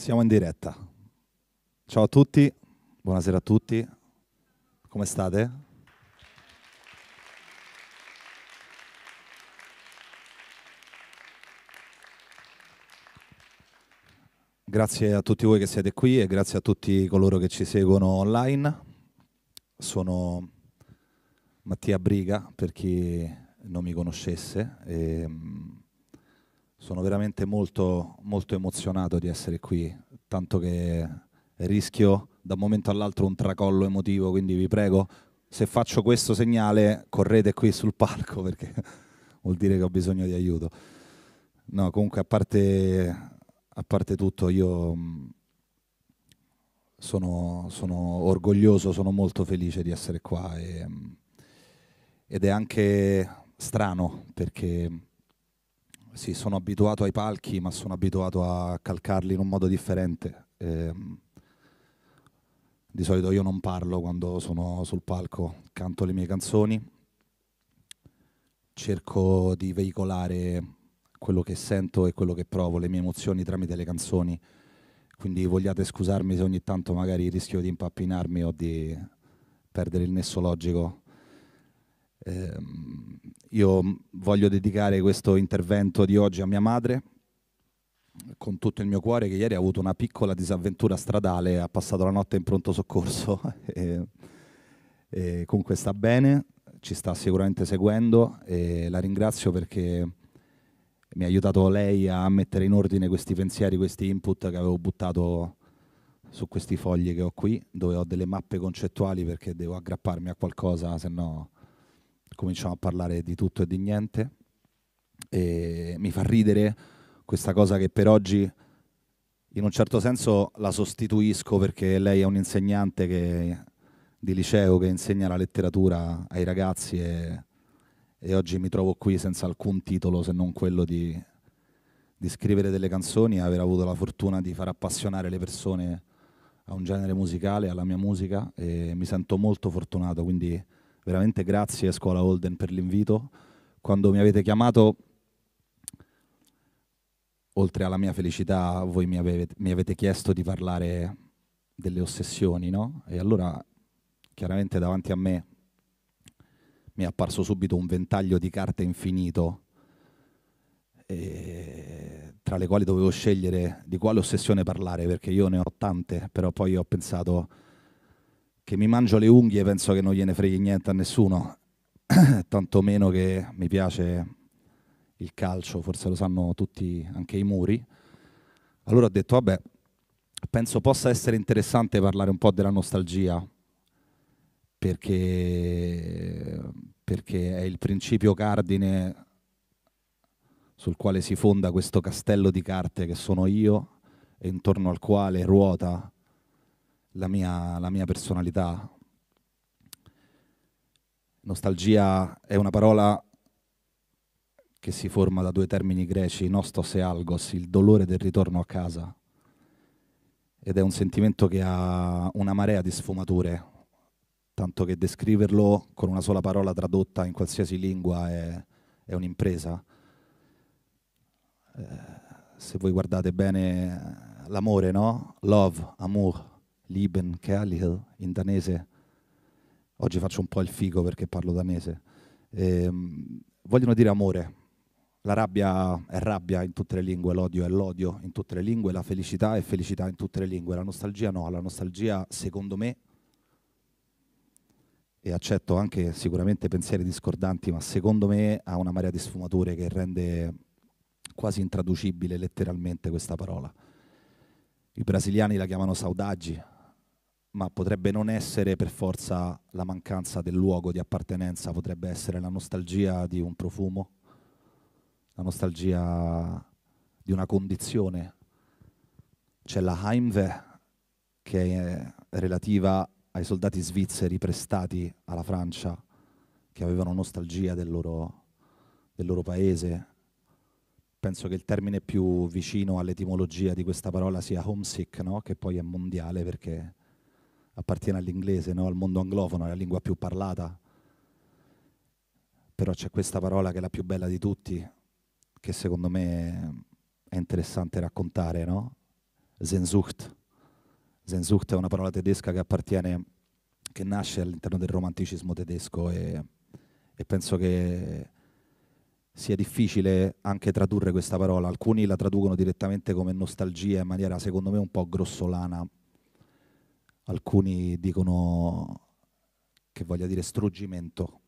Siamo in diretta. Ciao a tutti, buonasera a tutti. Come state? Grazie a tutti voi che siete qui e grazie a tutti coloro che ci seguono online. Sono Mattia Briga, per chi non mi conoscesse. E ehm, sono veramente molto, molto emozionato di essere qui, tanto che rischio da un momento all'altro un tracollo emotivo, quindi vi prego, se faccio questo segnale, correte qui sul palco perché vuol dire che ho bisogno di aiuto. No, comunque a parte, a parte tutto, io mm, sono, sono, orgoglioso, sono molto felice di essere qua e, mm, ed è anche strano perché sì, sono abituato ai palchi, ma sono abituato a calcarli in un modo differente. E, ehm, di solito io non parlo quando sono sul palco, canto le mie canzoni, cerco di veicolare quello che sento e quello che provo, le mie emozioni tramite le canzoni. Quindi vogliate scusarmi se ogni tanto magari rischio di impappinarmi o di perdere il nesso logico eh, io voglio dedicare questo intervento di oggi a mia madre, con tutto il mio cuore, che ieri ha avuto una piccola disavventura stradale, ha passato la notte in pronto soccorso, e, e comunque sta bene, ci sta sicuramente seguendo e la ringrazio perché mi ha aiutato lei a mettere in ordine questi pensieri, questi input che avevo buttato su questi fogli che ho qui, dove ho delle mappe concettuali perché devo aggrapparmi a qualcosa, se no cominciamo a parlare di tutto e di niente. E mi fa ridere questa cosa che per oggi in un certo senso la sostituisco perché lei è un'insegnante che, di liceo che insegna la letteratura ai ragazzi e, e, oggi mi trovo qui senza alcun titolo se non quello di, di scrivere delle canzoni e aver avuto la fortuna di far appassionare le persone a un genere musicale, alla mia musica e mi sento molto fortunato, quindi veramente grazie Scuola Holden per l'invito. Quando mi avete chiamato, oltre alla mia felicità, voi mi avete, mi avete chiesto di parlare delle ossessioni, no? E allora, chiaramente davanti a me mi è apparso subito un ventaglio di carte infinito, eh, tra le quali dovevo scegliere di quale ossessione parlare, perché io ne ho tante, però poi ho pensato che mi mangio le unghie penso che non gliene freghi niente a nessuno, tanto meno che mi piace il calcio, forse lo sanno tutti anche i muri. Allora ho detto, vabbè, penso possa essere interessante parlare un po' della nostalgia, perché, perché è il principio cardine sul quale si fonda questo castello di carte che sono io e intorno al quale ruota la mia, la mia personalità. Nostalgia è una parola che si forma da due termini greci, nostos e algos, il dolore del ritorno a casa. Ed è un sentimento che ha una marea di sfumature, tanto che descriverlo con una sola parola tradotta in qualsiasi lingua è, è un'impresa. Eh, se voi guardate bene l'amore, no? Love, amour, Lieben, Kærlighed, in danese. Oggi faccio un po' il figo perché parlo danese. Eh, vogliono dire amore. La rabbia è rabbia in tutte le lingue, l'odio è l'odio in tutte le lingue, la felicità è felicità in tutte le lingue, la nostalgia no, la nostalgia secondo me, e accetto anche sicuramente pensieri discordanti, ma secondo me ha una marea di sfumature che rende quasi intraducibile letteralmente questa parola. I brasiliani la chiamano saudaggi, ma potrebbe non essere per forza la mancanza del luogo di appartenenza, potrebbe essere la nostalgia di un profumo, la nostalgia di una condizione. C'è la Heimweh che è relativa ai soldati svizzeri prestati alla Francia che avevano nostalgia del loro, del loro paese. Penso che il termine più vicino all'etimologia di questa parola sia homesick, no? che poi è mondiale perché appartiene all'inglese, no? al mondo anglofono, la lingua più parlata. Però c'è questa parola che è la più bella di tutti, che secondo me è interessante raccontare, no? Zenzucht. Zenzucht è una parola tedesca che appartiene, che nasce all'interno del romanticismo tedesco e, e penso che sia difficile anche tradurre questa parola. Alcuni la traducono direttamente come nostalgia in maniera secondo me un po' grossolana, alcuni dicono che voglia dire struggimento.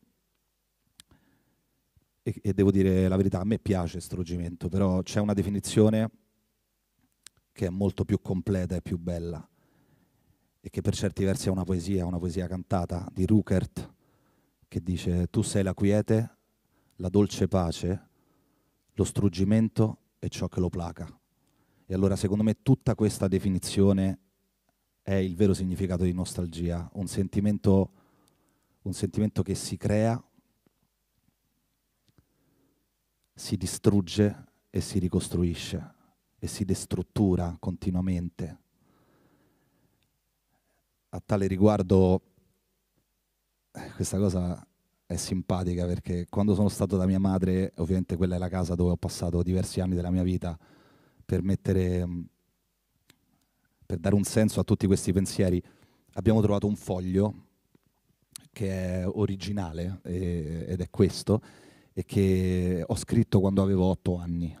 E, e devo dire la verità, a me piace struggimento, però c'è una definizione che è molto più completa e più bella e che per certi versi è una poesia, una poesia cantata di Ruckert che dice tu sei la quiete, la dolce pace, lo struggimento e ciò che lo placa. E allora secondo me tutta questa definizione è il vero significato di nostalgia, un sentimento, un sentimento che si crea, si distrugge e si ricostruisce e si destruttura continuamente. A tale riguardo questa cosa è simpatica perché quando sono stato da mia madre, ovviamente quella è la casa dove ho passato diversi anni della mia vita, per mettere per dare un senso a tutti questi pensieri, abbiamo trovato un foglio che è originale e, ed è questo, e che ho scritto quando avevo otto anni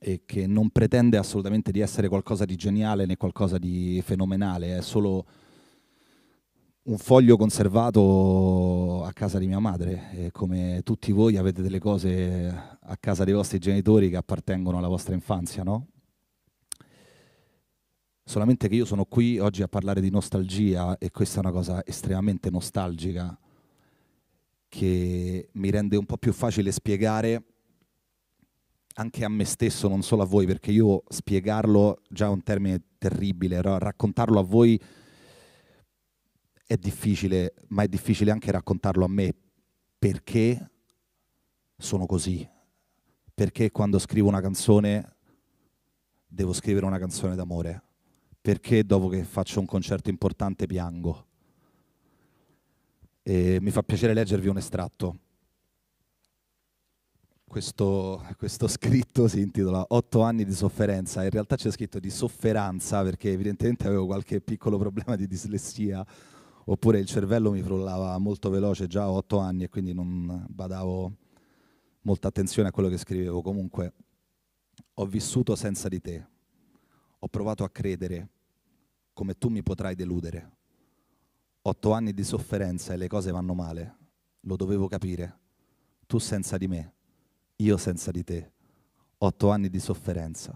e che non pretende assolutamente di essere qualcosa di geniale né qualcosa di fenomenale, è solo un foglio conservato a casa di mia madre e come tutti voi avete delle cose a casa dei vostri genitori che appartengono alla vostra infanzia, no? solamente che io sono qui oggi a parlare di nostalgia e questa è una cosa estremamente nostalgica che mi rende un po' più facile spiegare anche a me stesso, non solo a voi, perché io spiegarlo già è un termine terribile, raccontarlo a voi è difficile, ma è difficile anche raccontarlo a me perché sono così, perché quando scrivo una canzone devo scrivere una canzone d'amore perché dopo che faccio un concerto importante piango. E mi fa piacere leggervi un estratto. Questo, questo, scritto si intitola Otto anni di sofferenza, in realtà c'è scritto di sofferanza perché evidentemente avevo qualche piccolo problema di dislessia oppure il cervello mi frullava molto veloce già a otto anni e quindi non badavo molta attenzione a quello che scrivevo. Comunque, ho vissuto senza di te, ho provato a credere come tu mi potrai deludere. Otto anni di sofferenza e le cose vanno male. Lo dovevo capire. Tu senza di me, io senza di te. Otto anni di sofferenza,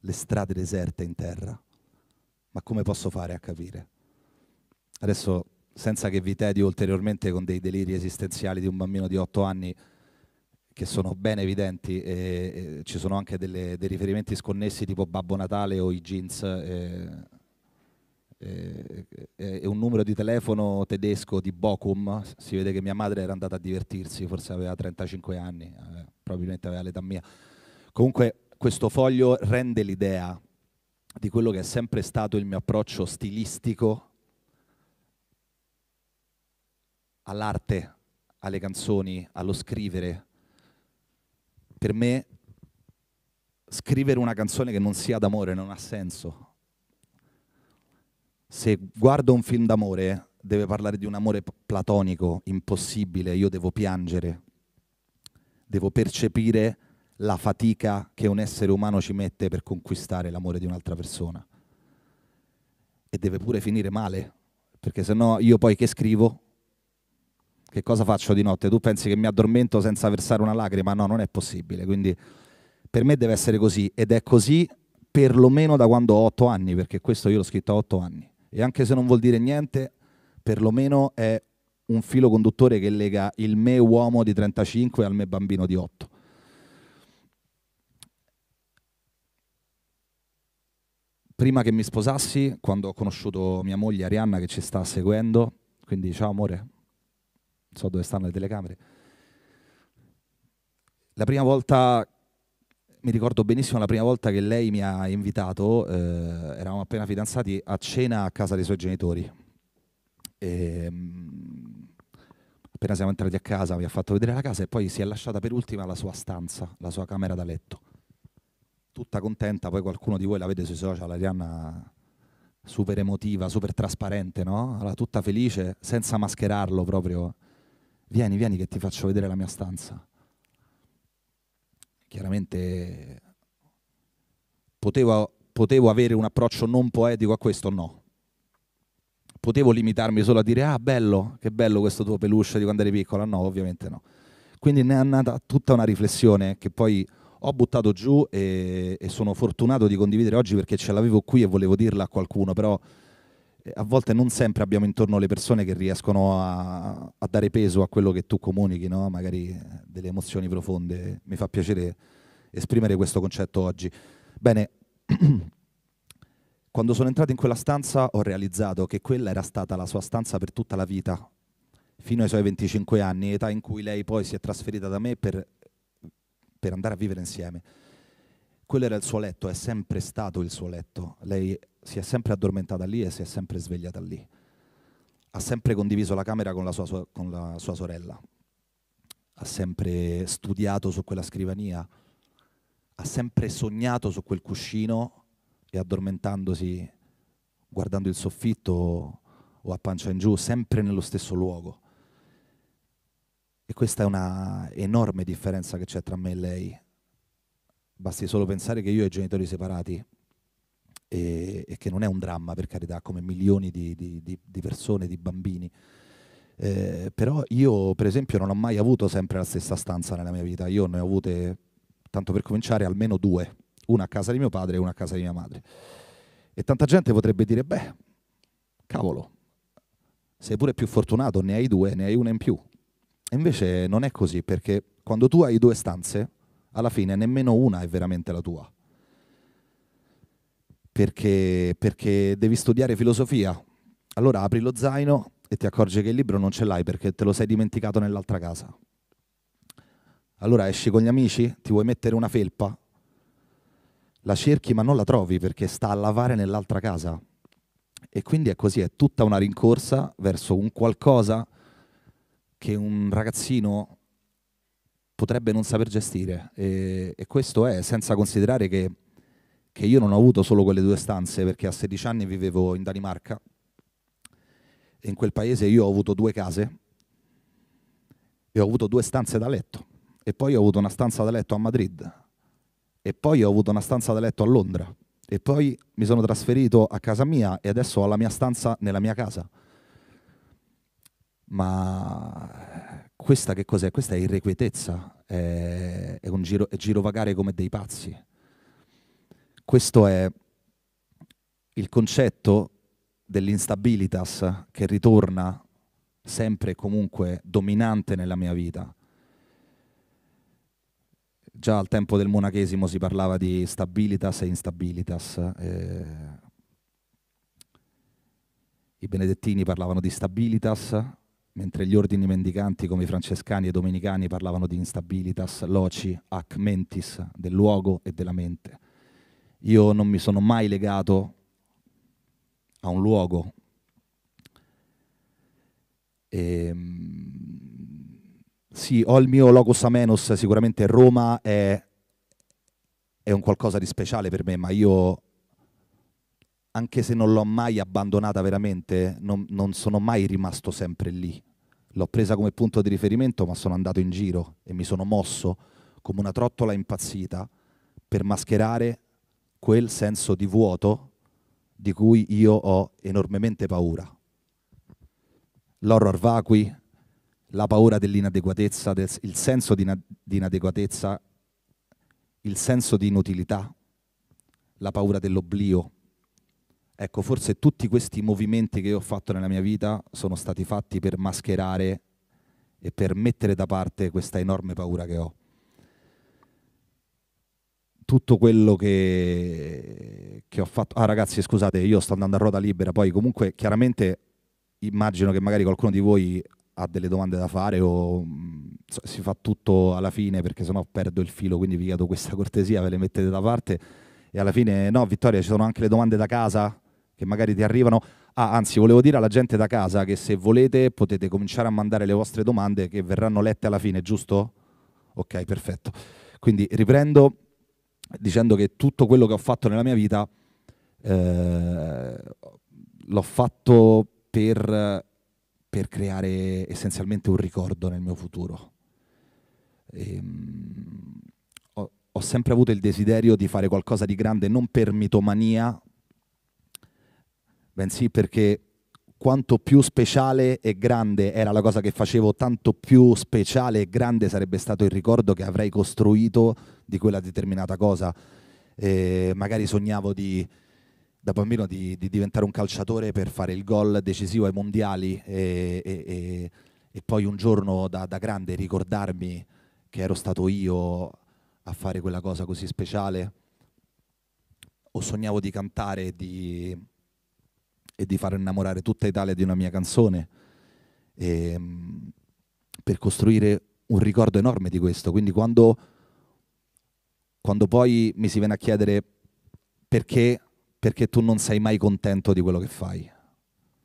le strade deserte in terra. Ma come posso fare a capire? Adesso, senza che vi tedio ulteriormente con dei deliri esistenziali di un bambino di otto anni, che sono ben evidenti, eh, ci sono anche delle, dei riferimenti sconnessi tipo Babbo Natale o i jeans. Eh, e un numero di telefono tedesco di Bochum, si vede che mia madre era andata a divertirsi, forse aveva 35 anni, eh, probabilmente aveva l'età mia. Comunque questo foglio rende l'idea di quello che è sempre stato il mio approccio stilistico all'arte, alle canzoni, allo scrivere, per me scrivere una canzone che non sia d'amore non ha senso. Se guardo un film d'amore deve parlare di un amore platonico, impossibile, io devo piangere, devo percepire la fatica che un essere umano ci mette per conquistare l'amore di un'altra persona. E deve pure finire male, perché sennò io poi che scrivo? che cosa faccio di notte? Tu pensi che mi addormento senza versare una lacrima? No, non è possibile. Quindi per me deve essere così ed è così perlomeno da quando ho otto anni, perché questo io l'ho scritto a otto anni. E anche se non vuol dire niente, perlomeno è un filo conduttore che lega il me uomo di 35 al me bambino di 8. Prima che mi sposassi, quando ho conosciuto mia moglie Arianna che ci sta seguendo, quindi ciao amore, so dove stanno le telecamere. La prima volta, mi ricordo benissimo, la prima volta che lei mi ha invitato, eh, eravamo appena fidanzati, a cena a casa dei suoi genitori. E, ehm, appena siamo entrati a casa mi ha fatto vedere la casa e poi si è lasciata per ultima la sua stanza, la sua camera da letto. Tutta contenta, poi qualcuno di voi la vede sui social, Arianna super emotiva, super trasparente, no? Allora, tutta felice, senza mascherarlo proprio vieni, vieni che ti faccio vedere la mia stanza. Chiaramente potevo, potevo avere un approccio non poetico a questo? No, potevo limitarmi solo a dire ah bello, che bello questo tuo peluche di quando eri piccola, no ovviamente no. Quindi ne è nata tutta una riflessione che poi ho buttato giù e, e sono fortunato di condividere oggi perché ce l'avevo qui e volevo dirla a qualcuno, però a volte non sempre abbiamo intorno le persone che riescono a, a dare peso a quello che tu comunichi, no? magari eh, delle emozioni profonde. Mi fa piacere esprimere questo concetto oggi. Bene, quando sono entrato in quella stanza ho realizzato che quella era stata la sua stanza per tutta la vita, fino ai suoi 25 anni, età in cui lei poi si è trasferita da me per, per andare a vivere insieme. Quello era il suo letto, è sempre stato il suo letto. Lei si è sempre addormentata lì e si è sempre svegliata lì. Ha sempre condiviso la camera con la sua, con la sua sorella, ha sempre studiato su quella scrivania, ha sempre sognato su quel cuscino e addormentandosi, guardando il soffitto o a pancia in giù, sempre nello stesso luogo. E questa è una enorme differenza che c'è tra me e lei. Basti solo pensare che io e i genitori separati e, e, che non è un dramma per carità come milioni di, di, di, di persone, di bambini. Eh, però io per esempio non ho mai avuto sempre la stessa stanza nella mia vita, io ne ho avute, tanto per cominciare, almeno due, una a casa di mio padre e una a casa di mia madre. E tanta gente potrebbe dire, beh, cavolo, sei pure più fortunato, ne hai due, ne hai una in più. E invece non è così, perché quando tu hai due stanze, alla fine nemmeno una è veramente la tua perché, perché devi studiare filosofia. Allora apri lo zaino e ti accorgi che il libro non ce l'hai perché te lo sei dimenticato nell'altra casa. Allora esci con gli amici, ti vuoi mettere una felpa? La cerchi ma non la trovi perché sta a lavare nell'altra casa. E quindi è così, è tutta una rincorsa verso un qualcosa che un ragazzino potrebbe non saper gestire. E, e questo è senza considerare che che io non ho avuto solo quelle due stanze perché a 16 anni vivevo in Danimarca e in quel paese io ho avuto due case e ho avuto due stanze da letto e poi ho avuto una stanza da letto a Madrid e poi ho avuto una stanza da letto a Londra e poi mi sono trasferito a casa mia e adesso ho la mia stanza nella mia casa. Ma questa che cos'è? Questa è irrequietezza, è, è un giro, è girovagare come dei pazzi. Questo è il concetto dell'instabilitas che ritorna sempre e comunque dominante nella mia vita. Già al tempo del monachesimo si parlava di stabilitas e instabilitas. Eh, I benedettini parlavano di stabilitas, mentre gli ordini mendicanti come i francescani e i domenicani parlavano di instabilitas, loci, ac mentis, del luogo e della mente. Io non mi sono mai legato a un luogo. E, ehm, sì, ho il mio locus amenos, sicuramente Roma è, è un qualcosa di speciale per me, ma io, anche se non l'ho mai abbandonata veramente, non, non sono mai rimasto sempre lì. L'ho presa come punto di riferimento, ma sono andato in giro e mi sono mosso come una trottola impazzita per mascherare quel senso di vuoto di cui io ho enormemente paura. L'horror vacui, la paura dell'inadeguatezza, del, il senso di, di inadeguatezza, il senso di inutilità, la paura dell'oblio. Ecco, forse tutti questi movimenti che ho fatto nella mia vita sono stati fatti per mascherare e per mettere da parte questa enorme paura che ho tutto quello che, che ho fatto. Ah, ragazzi, scusate, io sto andando a ruota libera. Poi, comunque, chiaramente immagino che magari qualcuno di voi ha delle domande da fare o mm, si fa tutto alla fine perché sennò perdo il filo, quindi vi chiedo questa cortesia, ve le mettete da parte e alla fine no Vittoria ci sono anche le domande da casa che magari ti arrivano. Ah, anzi, volevo dire alla gente da casa che se volete potete cominciare a mandare le vostre domande che verranno lette alla fine, giusto? Ok, perfetto. Quindi riprendo dicendo che tutto quello che ho fatto nella mia vita eh, l'ho fatto per, per, creare essenzialmente un ricordo nel mio futuro. E, ehm, mh, ho, ho, sempre avuto il desiderio di fare qualcosa di grande non per mitomania, bensì perché quanto più speciale e grande era la cosa che facevo, tanto più speciale e grande sarebbe stato il ricordo che avrei costruito di quella determinata cosa. Eh, magari sognavo di, da bambino di, di, diventare un calciatore per fare il gol decisivo ai mondiali e, e, e, e poi un giorno da, da, grande ricordarmi che ero stato io a fare quella cosa così speciale. O sognavo di cantare, di e di far innamorare tutta Italia di una mia canzone, e, ehm, per costruire un ricordo enorme di questo. Quindi quando, quando poi mi si viene a chiedere perché, perché tu non sei mai contento di quello che fai,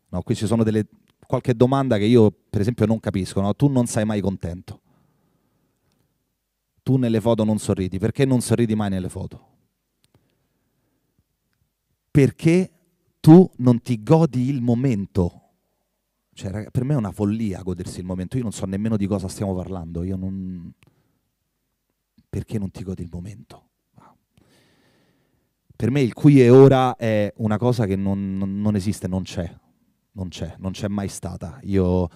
no, qui ci sono delle, qualche domanda che io per esempio non capisco, no? tu non sei mai contento. Tu nelle foto non sorridi, perché non sorridi mai nelle foto? Perché tu non ti godi il momento. Cioè, per me è una follia godersi il momento. Io non so nemmeno di cosa stiamo parlando. Io non... Perché non ti godi il momento? Ah. Per me il qui e ora è una cosa che non, non, esiste, non c'è. Non c'è, non c'è mai stata. Io,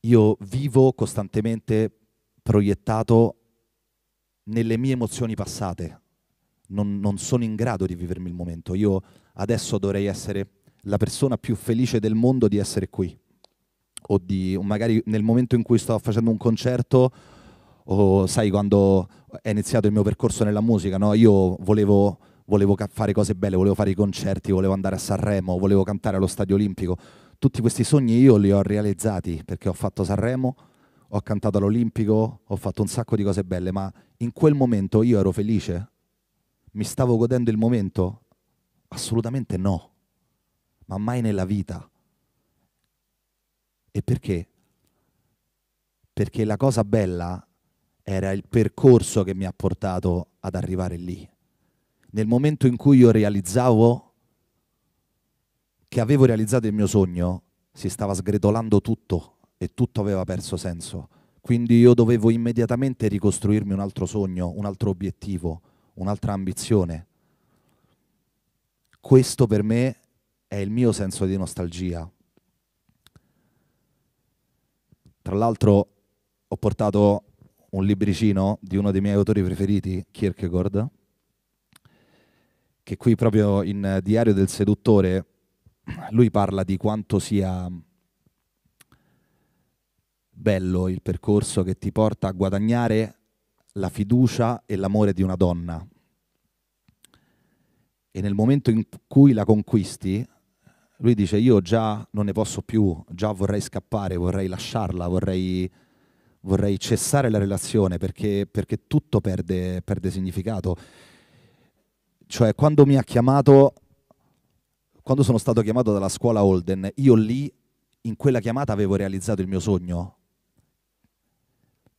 io vivo costantemente proiettato nelle mie emozioni passate, non, non sono in grado di vivermi il momento. Io adesso dovrei essere la persona più felice del mondo di essere qui. O, di, magari nel momento in cui sto facendo un concerto, o sai quando è iniziato il mio percorso nella musica, no? io volevo, volevo fare cose belle, volevo fare i concerti, volevo andare a Sanremo, volevo cantare allo Stadio Olimpico. Tutti questi sogni io li ho realizzati perché ho fatto Sanremo, ho cantato all'Olimpico, ho fatto un sacco di cose belle, ma in quel momento io ero felice, mi stavo godendo il momento? Assolutamente no, ma mai nella vita. E perché? Perché la cosa bella era il percorso che mi ha portato ad arrivare lì. Nel momento in cui io realizzavo che avevo realizzato il mio sogno, si stava sgretolando tutto e tutto aveva perso senso. Quindi io dovevo immediatamente ricostruirmi un altro sogno, un altro obiettivo un'altra ambizione. Questo per me è il mio senso di nostalgia. Tra l'altro ho portato un libricino di uno dei miei autori preferiti, Kierkegaard, che qui proprio in Diario del seduttore lui parla di quanto sia bello il percorso che ti porta a guadagnare la fiducia e l'amore di una donna. E nel momento in cui la conquisti, lui dice io già non ne posso più, già vorrei scappare, vorrei lasciarla, vorrei, vorrei cessare la relazione perché, perché tutto perde, perde significato. Cioè quando mi ha chiamato, quando sono stato chiamato dalla scuola Holden, io lì in quella chiamata avevo realizzato il mio sogno,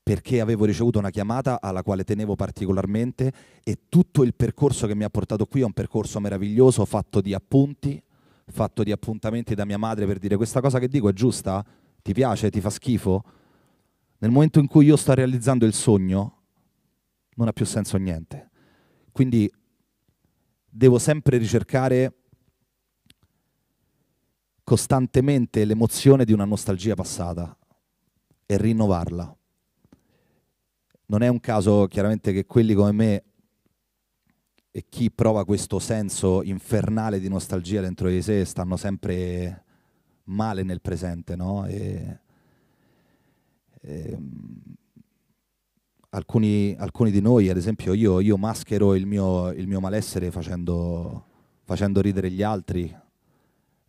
perché avevo ricevuto una chiamata alla quale tenevo particolarmente e tutto il percorso che mi ha portato qui è un percorso meraviglioso fatto di appunti, fatto di appuntamenti da mia madre per dire questa cosa che dico è giusta? Ti piace? Ti fa schifo? Nel momento in cui io sto realizzando il sogno non ha più senso niente. Quindi devo sempre ricercare costantemente l'emozione di una nostalgia passata e rinnovarla. Non è un caso chiaramente che quelli come me e chi prova questo senso infernale di nostalgia dentro di sé stanno sempre male nel presente, no? E, e, ehm, alcuni, alcuni, di noi, ad esempio io, io maschero il mio, il mio malessere facendo, facendo, ridere gli altri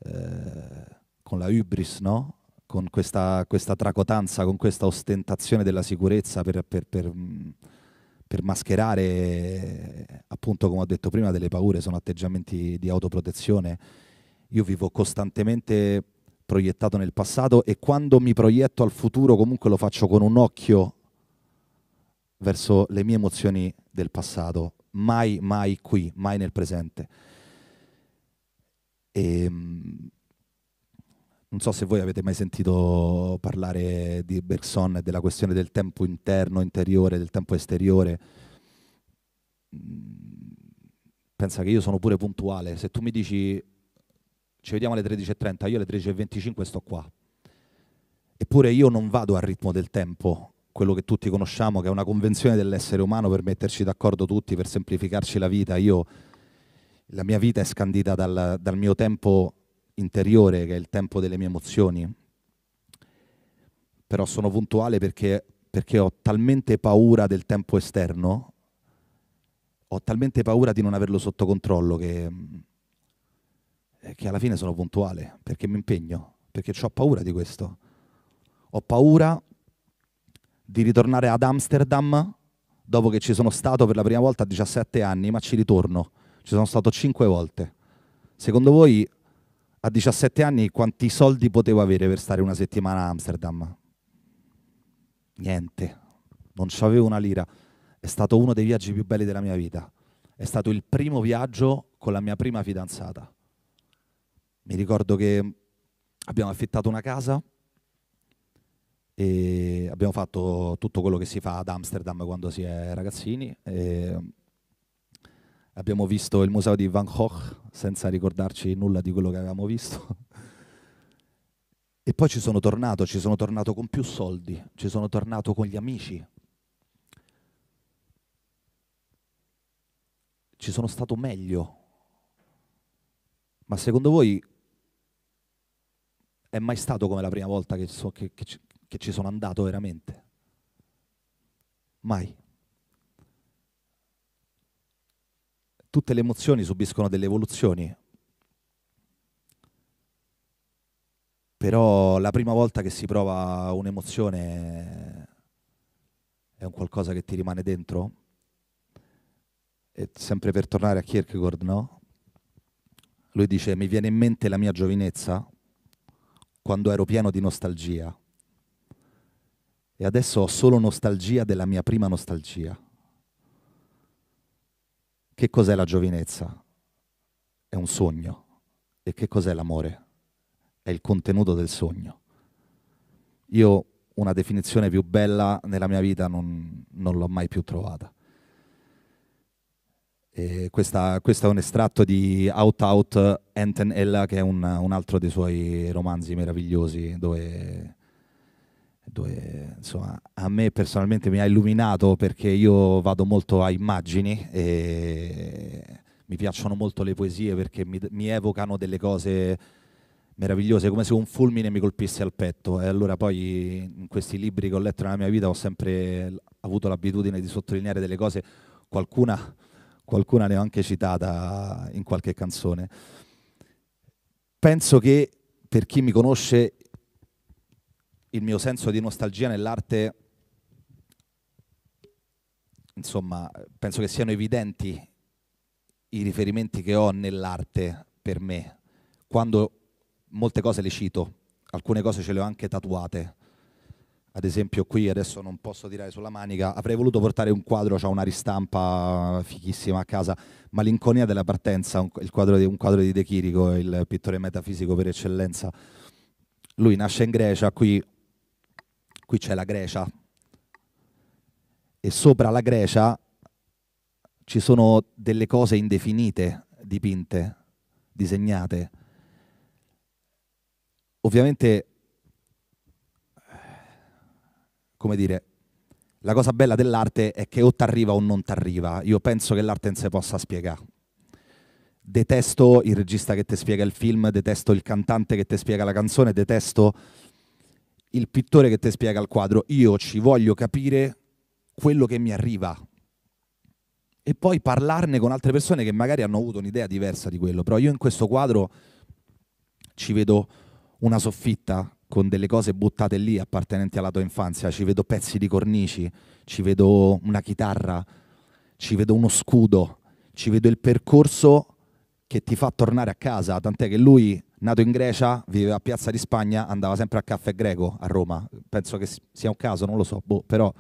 eh, con la hubris, no? con questa, questa tracotanza, con questa ostentazione della sicurezza per, per, per, mm, per mascherare, appunto come ho detto prima, delle paure, sono atteggiamenti di autoprotezione. Io vivo costantemente proiettato nel passato e quando mi proietto al futuro comunque lo faccio con un occhio verso le mie emozioni del passato, mai, mai qui, mai nel presente. E, ehm, non so se voi avete mai sentito parlare di Bergson e della questione del tempo interno, interiore, del tempo esteriore. Mm, pensa che io sono pure puntuale. Se tu mi dici ci vediamo alle 13.30, io alle 13.25 sto qua. Eppure io non vado al ritmo del tempo, quello che tutti conosciamo, che è una convenzione dell'essere umano per metterci d'accordo tutti, per semplificarci la vita. Io, la mia vita è scandita dal, dal mio tempo interiore, che è il tempo delle mie emozioni. Però sono puntuale perché, perché ho talmente paura del tempo esterno, ho talmente paura di non averlo sotto controllo che, eh, che alla fine sono puntuale, perché mi impegno, perché ho paura di questo. Ho paura di ritornare ad Amsterdam dopo che ci sono stato per la prima volta a 17 anni, ma ci ritorno. Ci sono stato 5 volte. Secondo voi a 17 anni quanti soldi potevo avere per stare una settimana a Amsterdam? Niente, non c'avevo una lira. È stato uno dei viaggi più belli della mia vita. È stato il primo viaggio con la mia prima fidanzata. Mi ricordo che abbiamo affittato una casa e abbiamo fatto tutto quello che si fa ad Amsterdam quando si è ragazzini. E abbiamo visto il museo di Van Gogh senza ricordarci nulla di quello che avevamo visto. E poi ci sono tornato, ci sono tornato con più soldi, ci sono tornato con gli amici. Ci sono stato meglio. Ma secondo voi è mai stato come la prima volta che, so, che, che, che ci sono andato veramente? Mai. tutte le emozioni subiscono delle evoluzioni. Però la prima volta che si prova un'emozione è un qualcosa che ti rimane dentro. E sempre per tornare a Kierkegaard, no? Lui dice, mi viene in mente la mia giovinezza quando ero pieno di nostalgia. E adesso ho solo nostalgia della mia prima nostalgia. Che cos'è la giovinezza? È un sogno. E che cos'è l'amore? È il contenuto del sogno. Io una definizione più bella nella mia vita non, non l'ho mai più trovata. Questa, questo è un estratto di Out Out Anton Ella, che è un, un altro dei suoi romanzi meravigliosi, dove dove insomma, a me personalmente mi ha illuminato perché io vado molto a immagini e mi piacciono molto le poesie perché mi, mi evocano delle cose meravigliose, come se un fulmine mi colpisse al petto. E allora poi in questi libri che ho letto nella mia vita ho sempre avuto l'abitudine di sottolineare delle cose, qualcuna, qualcuna ne ho anche citata in qualche canzone. Penso che per chi mi conosce il mio senso di nostalgia nell'arte, insomma, penso che siano evidenti i riferimenti che ho nell'arte per me. Quando molte cose le cito, alcune cose ce le ho anche tatuate. Ad esempio qui adesso non posso tirare sulla manica, avrei voluto portare un quadro, c'ho una ristampa fichissima a casa, Malinconia della partenza, il quadro di, un quadro di De Chirico, il pittore metafisico per eccellenza. Lui nasce in Grecia, qui qui c'è la Grecia e sopra la Grecia ci sono delle cose indefinite dipinte, disegnate. Ovviamente, come dire, la cosa bella dell'arte è che o t'arriva o non t'arriva. Io penso che l'arte non si possa spiegare. Detesto il regista che ti spiega il film, detesto il cantante che ti spiega la canzone, detesto il pittore che ti spiega il quadro, io ci voglio capire quello che mi arriva. E poi parlarne con altre persone che magari hanno avuto un'idea diversa di quello. Però io in questo quadro ci vedo una soffitta con delle cose buttate lì appartenenti alla tua infanzia, ci vedo pezzi di cornici, ci vedo una chitarra, ci vedo uno scudo, ci vedo il percorso che ti fa tornare a casa, tant'è che lui nato in Grecia, viveva a Piazza di Spagna, andava sempre al caffè greco a Roma. Penso che sia un caso, non lo so, boh, però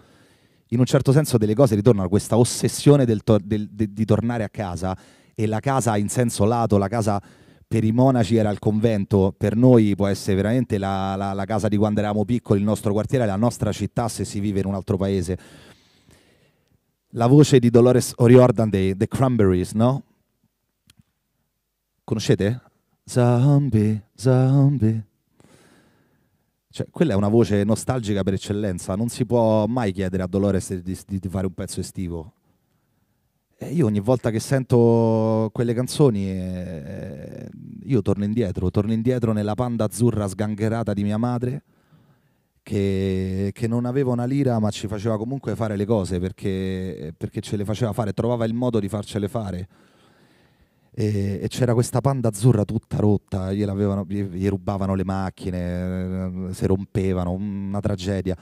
in un certo senso delle cose ritornano, questa ossessione to- del, de- di tornare a casa e la casa in senso lato, la casa per i monaci era il convento, per noi può essere veramente la, la, la casa di quando eravamo piccoli, il nostro quartiere, la nostra città se si vive in un altro paese. La voce di Dolores O'Riordan dei The Cranberries, no? Conoscete? Zombie, zombie. Cioè, quella è una voce nostalgica per eccellenza, non si può mai chiedere a Dolores di, di, di fare un pezzo estivo. E eh, io ogni volta che sento quelle canzoni, eh, eh, io torno indietro, torno indietro nella panda azzurra sgangherata di mia madre, che, che, non aveva una lira ma ci faceva comunque fare le cose perché, perché ce le faceva fare, trovava il modo di farcele fare e, e c'era questa panda azzurra tutta rotta, gli, gli rubavano le macchine, eh, si rompevano, una tragedia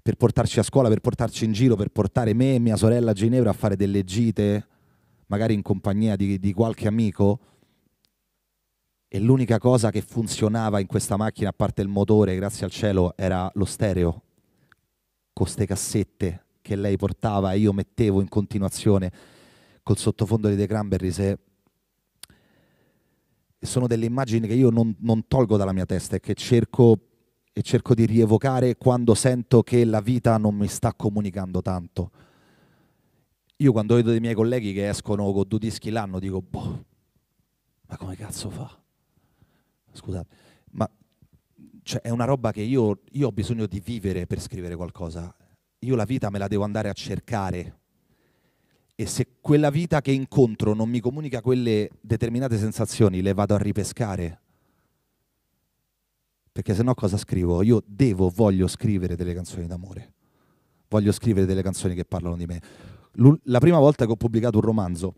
per portarci a scuola, per portarci in giro, per portare me e mia sorella a Ginevra a fare delle gite, magari in compagnia di, di, qualche amico. E l'unica cosa che funzionava in questa macchina, a parte il motore, grazie al cielo, era lo stereo, con queste cassette che lei portava e io mettevo in continuazione col sottofondo di The Cranberries. E sono delle immagini che io non, non tolgo dalla mia testa e che cerco, e cerco di rievocare quando sento che la vita non mi sta comunicando tanto. Io quando vedo dei miei colleghi che escono con due dischi l'anno dico, boh, ma come cazzo fa? Scusate, ma cioè, è una roba che io, io ho bisogno di vivere per scrivere qualcosa. Io la vita me la devo andare a cercare e se quella vita che incontro non mi comunica quelle determinate sensazioni, le vado a ripescare. Perché se no cosa scrivo? Io devo, voglio scrivere delle canzoni d'amore. Voglio scrivere delle canzoni che parlano di me. La prima volta che ho pubblicato un romanzo,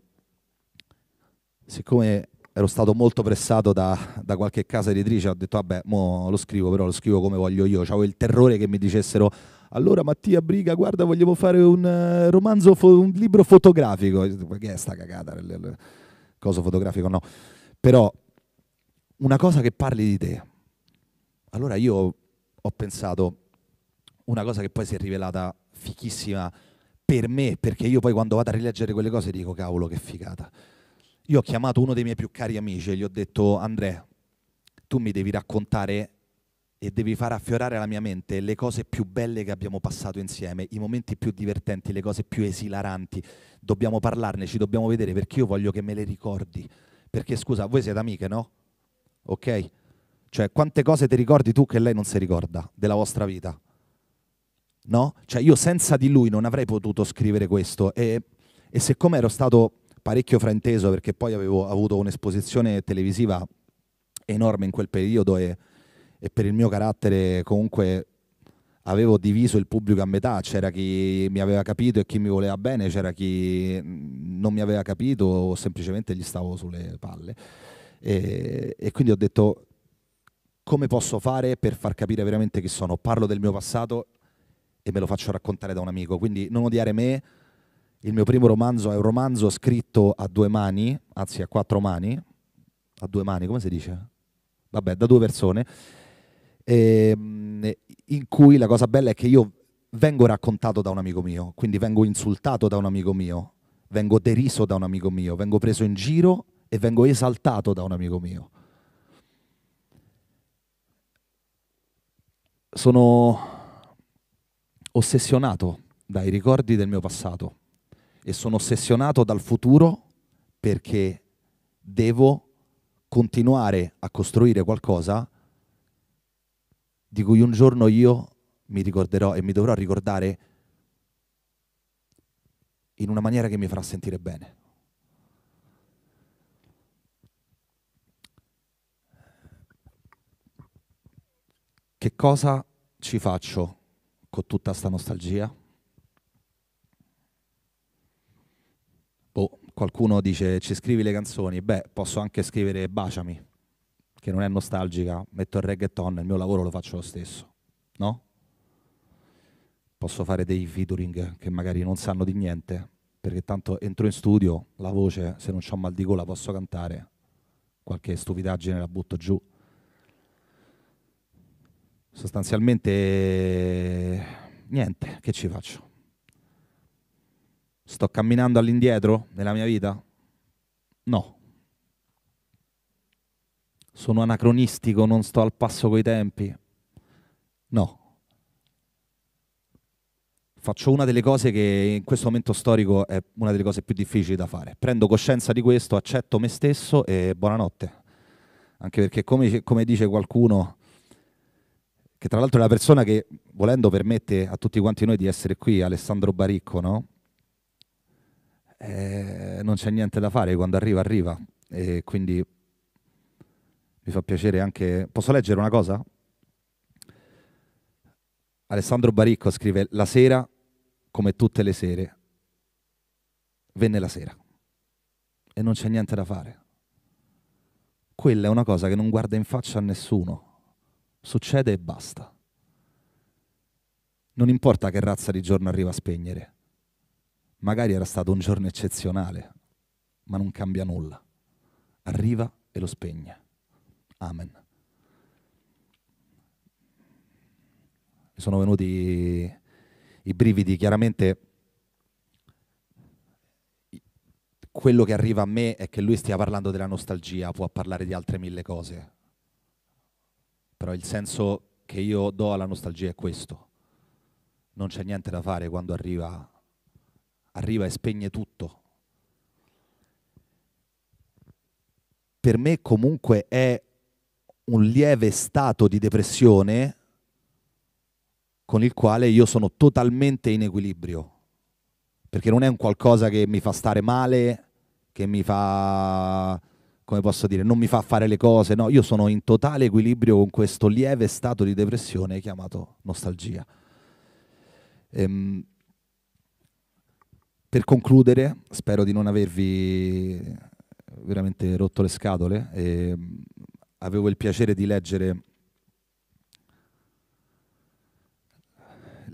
siccome ero stato molto pressato da, da qualche casa editrice, ho detto vabbè, mo lo scrivo, però lo scrivo come voglio io. C'avevo il terrore che mi dicessero allora Mattia Briga, guarda, vogliamo fare un eh, romanzo, un libro fotografico. Che è sta cagata, il coso fotografico no. Però una cosa che parli di te. Allora io ho pensato una cosa che poi si è rivelata fichissima per me, perché io poi quando vado a rileggere quelle cose dico cavolo che figata. Io ho chiamato uno dei miei più cari amici e gli ho detto Andrea, tu mi devi raccontare e devi far affiorare alla mia mente le cose più belle che abbiamo passato insieme, i momenti più divertenti, le cose più esilaranti. Dobbiamo parlarne, ci dobbiamo vedere perché io voglio che me le ricordi. Perché scusa, voi siete amiche, no? Ok? Cioè, quante cose ti ricordi tu che lei non si ricorda della vostra vita? No? Cioè, io senza di lui non avrei potuto scrivere questo e, e siccome ero stato parecchio frainteso perché poi avevo avuto un'esposizione televisiva enorme in quel periodo e e per il mio carattere comunque avevo diviso il pubblico a metà, c'era chi mi aveva capito e chi mi voleva bene, c'era chi non mi aveva capito o semplicemente gli stavo sulle palle. E, e, quindi ho detto come posso fare per far capire veramente chi sono? Parlo del mio passato e me lo faccio raccontare da un amico, quindi non odiare me. Il mio primo romanzo è un romanzo scritto a due mani, anzi a quattro mani, a due mani come si dice? Vabbè, da due persone ehm, in cui la cosa bella è che io vengo raccontato da un amico mio, quindi vengo insultato da un amico mio, vengo deriso da un amico mio, vengo preso in giro e vengo esaltato da un amico mio. Sono ossessionato dai ricordi del mio passato e sono ossessionato dal futuro perché devo continuare a costruire qualcosa di cui un giorno io mi ricorderò e mi dovrò ricordare in una maniera che mi farà sentire bene. Che cosa ci faccio con tutta questa nostalgia? Boh, qualcuno dice ci scrivi le canzoni, beh, posso anche scrivere Baciami che non è nostalgica, metto il reggaeton, il mio lavoro lo faccio lo stesso, no? Posso fare dei featuring che magari non sanno di niente, perché tanto entro in studio, la voce, se non ho mal di gola, posso cantare, qualche stupidaggine la butto giù. Sostanzialmente niente, che ci faccio? Sto camminando all'indietro nella mia vita? No sono anacronistico, non sto al passo coi tempi. No. Faccio una delle cose che in questo momento storico è una delle cose più difficili da fare. Prendo coscienza di questo, accetto me stesso e buonanotte. Anche perché come, come dice qualcuno, che tra l'altro è la persona che volendo permette a tutti quanti noi di essere qui, Alessandro Baricco, no? Eh, non c'è niente da fare, quando arriva arriva. E quindi mi fa piacere anche... Posso leggere una cosa? Alessandro Baricco scrive La sera, come tutte le sere, venne la sera e non c'è niente da fare. Quella è una cosa che non guarda in faccia a nessuno, succede e basta. Non importa che razza di giorno arriva a spegnere, magari era stato un giorno eccezionale, ma non cambia nulla. Arriva e lo spegne. Amen. Mi sono venuti i brividi, chiaramente quello che arriva a me è che lui stia parlando della nostalgia, può parlare di altre mille cose, però il senso che io do alla nostalgia è questo, non c'è niente da fare quando arriva, arriva e spegne tutto. Per me comunque è un lieve stato di depressione con il quale io sono totalmente in equilibrio, perché non è un qualcosa che mi fa stare male, che mi fa, come posso dire, non mi fa fare le cose, no, io sono in totale equilibrio con questo lieve stato di depressione chiamato nostalgia. Ehm, per concludere, spero di non avervi veramente rotto le scatole, ehm, avevo il piacere di leggere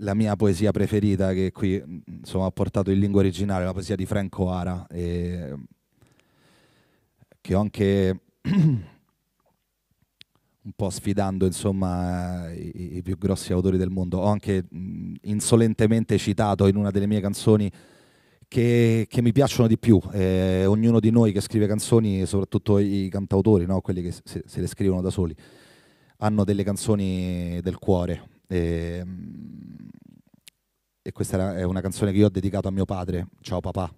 la mia poesia preferita che qui insomma, ho portato in lingua originale, la poesia di Franco Ara, e... che ho anche un po' sfidando insomma, i, i, più grossi autori del mondo, ho anche insolentemente citato in una delle mie canzoni che, che, mi piacciono di più. Eh, ognuno di noi che scrive canzoni, soprattutto i cantautori, no? quelli che se, se, le scrivono da soli, hanno delle canzoni del cuore. Eh, e questa è una canzone che io ho dedicato a mio padre, ciao papà.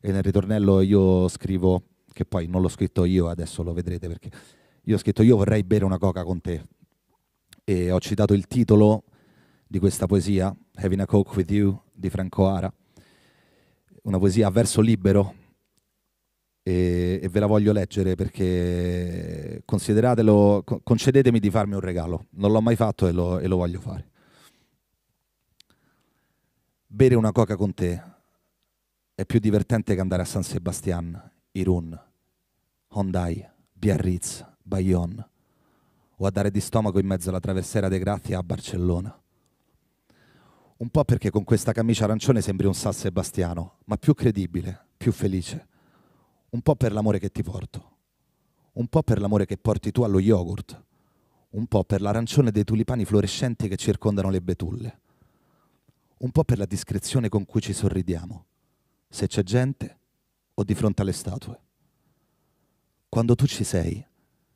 E nel ritornello io scrivo, che poi non l'ho scritto io, adesso lo vedrete perché io ho scritto io vorrei bere una coca con te. E ho citato il titolo di questa poesia, Having a Coke with You, di Franco Ara una poesia a verso libero e, e, ve la voglio leggere perché consideratelo, concedetemi di farmi un regalo, non l'ho mai fatto e lo, e lo voglio fare. Bere una coca con te è più divertente che andare a San Sebastian, Irun, Hondai, Biarritz, Bayonne o a dare di stomaco in mezzo alla traversera de Grazia a Barcellona. Un po' perché con questa camicia arancione sembri un San Sebastiano, ma più credibile, più felice. Un po' per l'amore che ti porto. Un po' per l'amore che porti tu allo yogurt. Un po' per l'arancione dei tulipani fluorescenti che circondano le betulle. Un po' per la discrezione con cui ci sorridiamo, se c'è gente o di fronte alle statue. Quando tu ci sei,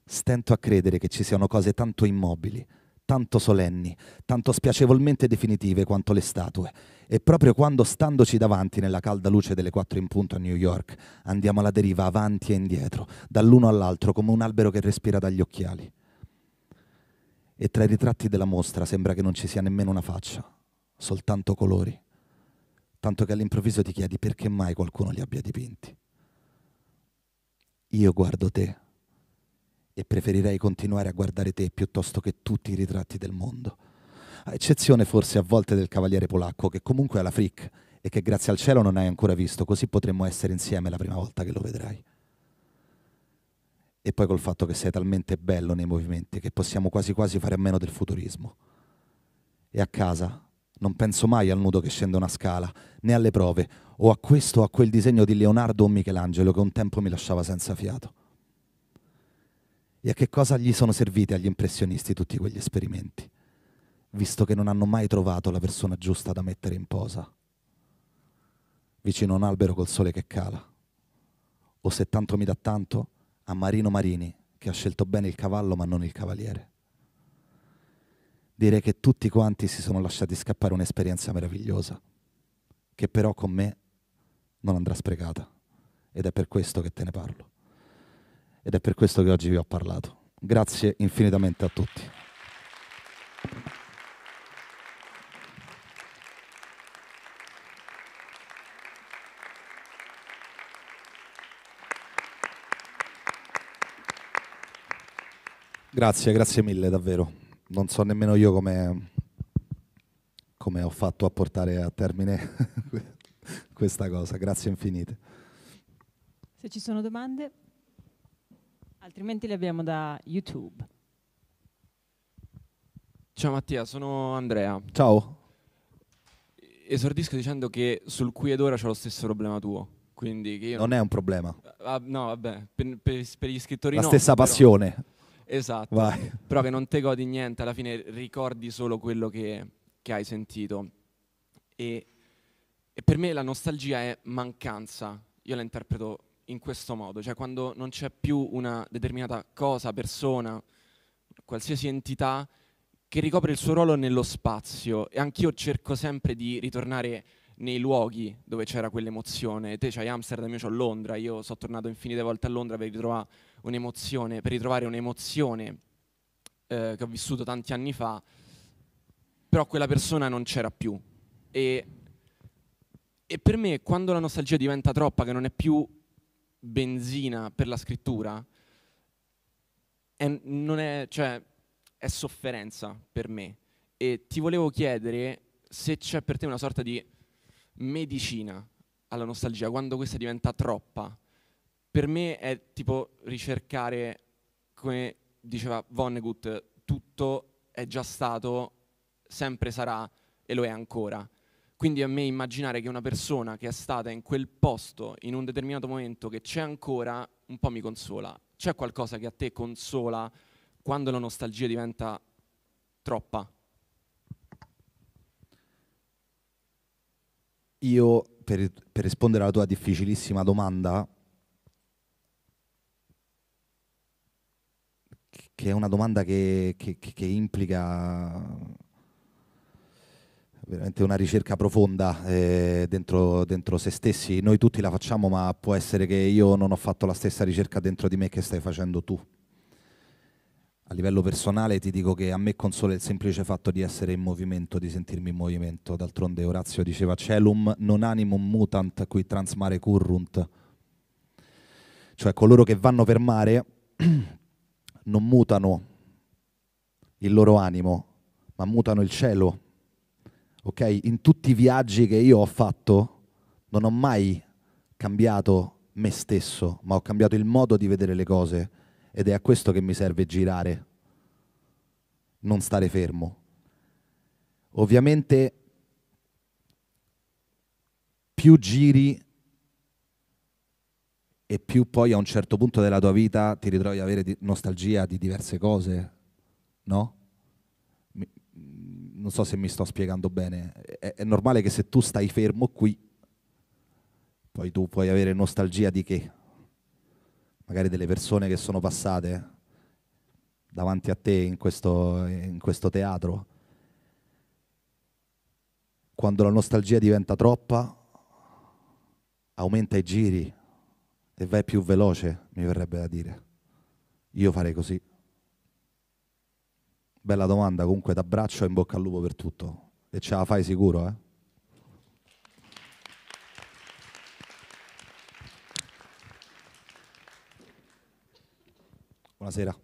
stento a credere che ci siano cose tanto immobili tanto solenni, tanto spiacevolmente definitive quanto le statue. E proprio quando, standoci davanti nella calda luce delle quattro in punto a New York, andiamo alla deriva avanti e indietro, dall'uno all'altro, come un albero che respira dagli occhiali. E tra i ritratti della mostra sembra che non ci sia nemmeno una faccia, soltanto colori, tanto che all'improvviso ti chiedi perché mai qualcuno li abbia dipinti. Io guardo te e preferirei continuare a guardare te piuttosto che tutti i ritratti del mondo. A eccezione forse a volte del cavaliere polacco, che comunque è la fric e che grazie al cielo non hai ancora visto, così potremmo essere insieme la prima volta che lo vedrai. E poi col fatto che sei talmente bello nei movimenti che possiamo quasi quasi fare a meno del futurismo. E a casa non penso mai al nudo che scende una scala, né alle prove, o a questo o a quel disegno di Leonardo o Michelangelo che un tempo mi lasciava senza fiato. E a che cosa gli sono serviti agli impressionisti tutti quegli esperimenti, visto che non hanno mai trovato la persona giusta da mettere in posa, vicino a un albero col sole che cala, o se tanto mi dà tanto, a Marino Marini, che ha scelto bene il cavallo ma non il cavaliere. Direi che tutti quanti si sono lasciati scappare un'esperienza meravigliosa, che però con me non andrà sprecata, ed è per questo che te ne parlo ed è per questo che oggi vi ho parlato. Grazie infinitamente a tutti. Grazie, grazie mille davvero. Non so nemmeno io come, come ho fatto a portare a termine questa cosa. Grazie infinite. Se ci sono domande. Altrimenti le abbiamo da YouTube. Ciao Mattia, sono Andrea. Ciao. Esordisco dicendo che sul qui ed ora c'è lo stesso problema tuo. Quindi che io non, non è un problema. Ah, no, vabbè, per, per, per gli scrittori La no, stessa però. passione. Esatto. Vai. Però che non te godi niente, alla fine ricordi solo quello che, che hai sentito. E, e per me la nostalgia è mancanza. Io la interpreto in questo modo, cioè quando non c'è più una determinata cosa, persona, qualsiasi entità che ricopre il suo ruolo nello spazio e anch'io cerco sempre di ritornare nei luoghi dove c'era quell'emozione. Te c'hai Amsterdam, io c'ho Londra, io sono tornato infinite volte a Londra per ritrovare un'emozione, per ritrovare un'emozione eh, che ho vissuto tanti anni fa, però quella persona non c'era più. E, e per me quando la nostalgia diventa troppa, che non è più benzina per la scrittura è, non è, cioè, è sofferenza per me. E ti volevo chiedere se c'è per te una sorta di medicina alla nostalgia, quando questa diventa troppa. Per me è tipo ricercare, come diceva Vonnegut, tutto è già stato, sempre sarà e lo è ancora. Quindi a me immaginare che una persona che è stata in quel posto in un determinato momento, che c'è ancora, un po' mi consola. C'è qualcosa che a te consola quando la nostalgia diventa troppa? Io, per, per rispondere alla tua difficilissima domanda, che è una domanda che, che, che implica veramente una ricerca profonda eh, dentro, dentro, se stessi. Noi tutti la facciamo, ma può essere che io non ho fatto la stessa ricerca dentro di me che stai facendo tu. A livello personale ti dico che a me consola il semplice fatto di essere in movimento, di sentirmi in movimento. D'altronde Orazio diceva celum non animum mutant qui transmare currunt. Cioè coloro che vanno per mare non mutano il loro animo, ma mutano il cielo ok? In tutti i viaggi che io ho fatto non ho mai cambiato me stesso, ma ho cambiato il modo di vedere le cose ed è a questo che mi serve girare, non stare fermo. Ovviamente più giri e più poi a un certo punto della tua vita ti ritrovi ad avere nostalgia di diverse cose, no? non so se mi sto spiegando bene, è, è normale che se tu stai fermo qui, poi tu puoi avere nostalgia di che? Magari delle persone che sono passate davanti a te in questo, in questo teatro. Quando la nostalgia diventa troppa, aumenta i giri e vai più veloce, mi verrebbe da dire. Io farei così. Bella domanda, comunque d'abbraccio e in bocca al lupo per tutto. E ce la fai sicuro, eh? Buonasera.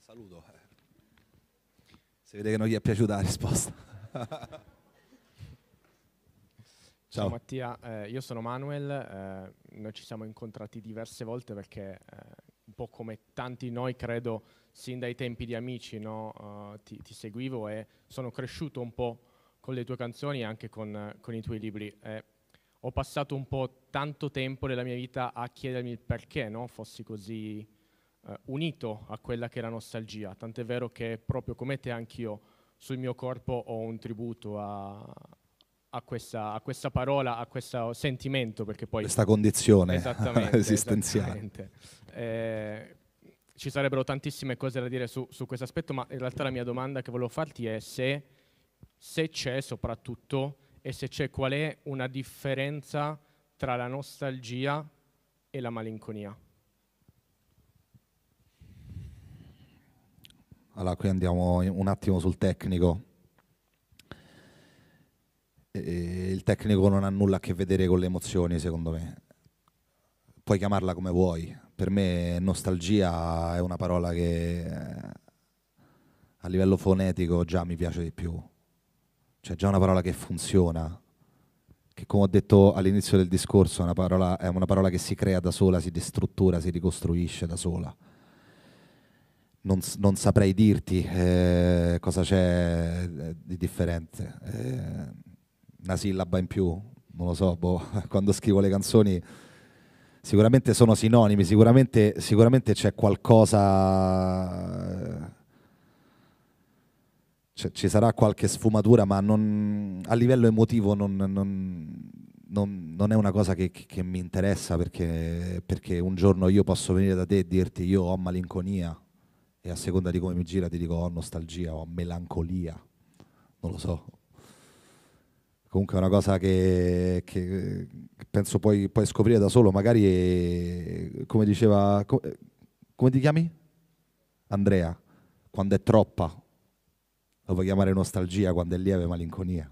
Saluto. Eh. Si vede che non gli è piaciuta la risposta. Ciao Mattia, eh, io sono Manuel, eh, noi ci siamo incontrati diverse volte perché eh, un po' come tanti noi credo sin dai tempi di amici no, uh, ti, ti, seguivo e sono cresciuto un po' con le tue canzoni e anche con, con, i tuoi libri. ho passato un po' tanto tempo della mia vita a chiedermi il perché no, fossi così eh, unito a quella che è la nostalgia, tant'è vero che proprio come te anch'io sul mio corpo ho un tributo a, a questa, a questa, parola, a questo sentimento, perché poi... Questa condizione esattamente, esistenziale. Esattamente. Eh, ci sarebbero tantissime cose da dire su, su questo aspetto, ma in realtà la mia domanda che volevo farti è se, se c'è soprattutto e se c'è qual è una differenza tra la nostalgia e la malinconia. Allora, qui andiamo un attimo sul tecnico eh, il tecnico non ha nulla a che vedere con le emozioni, secondo me. Puoi chiamarla come vuoi. Per me nostalgia è una parola che eh, a livello fonetico già mi piace di più. Cioè già una parola che funziona, che come ho detto all'inizio del discorso è una, parola, è una parola che si crea da sola, si distruttura, si ricostruisce da sola. Non, non, saprei dirti eh, cosa c'è eh, di differente. Eh, una sillaba in più, non lo so, boh, quando scrivo le canzoni sicuramente sono sinonimi, sicuramente, sicuramente c'è qualcosa, cioè, ci sarà qualche sfumatura, ma non, a livello emotivo non, non, non, è una cosa che, che mi interessa perché, perché, un giorno io posso venire da te e dirti io ho malinconia e a seconda di come mi gira ti dico ho nostalgia, ho melancolia, non lo so comunque è una cosa che, che penso puoi, puoi, scoprire da solo, magari è, eh, come diceva, com, eh, come ti chiami? Andrea, quando è troppa, lo puoi chiamare nostalgia, quando è lieve malinconia.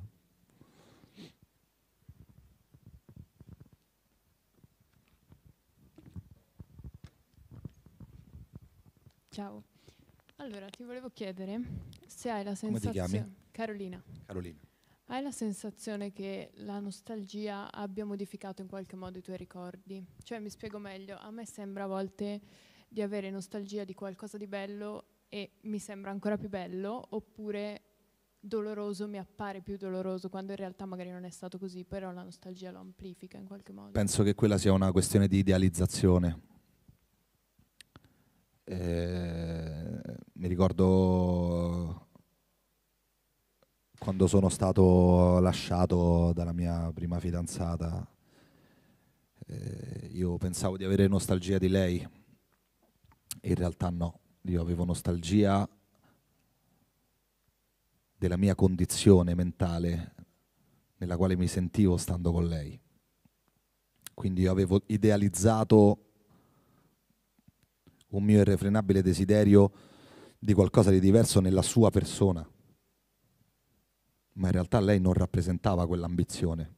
Ciao, allora ti volevo chiedere se hai la sensazione... Come ti chiami? Carolina. Carolina. Hai la sensazione che la nostalgia abbia modificato in qualche modo i tuoi ricordi? Cioè, mi spiego meglio, a me sembra a volte di avere nostalgia di qualcosa di bello e mi sembra ancora più bello, oppure doloroso mi appare più doloroso quando in realtà magari non è stato così, però la nostalgia lo amplifica in qualche modo. Penso che quella sia una questione di idealizzazione. Eh, mi ricordo quando sono stato lasciato dalla mia prima fidanzata, eh, io pensavo di avere nostalgia di lei, in realtà no, io avevo nostalgia della mia condizione mentale nella quale mi sentivo stando con lei. Quindi io avevo idealizzato un mio irrefrenabile desiderio di qualcosa di diverso nella sua persona ma in realtà lei non rappresentava quell'ambizione.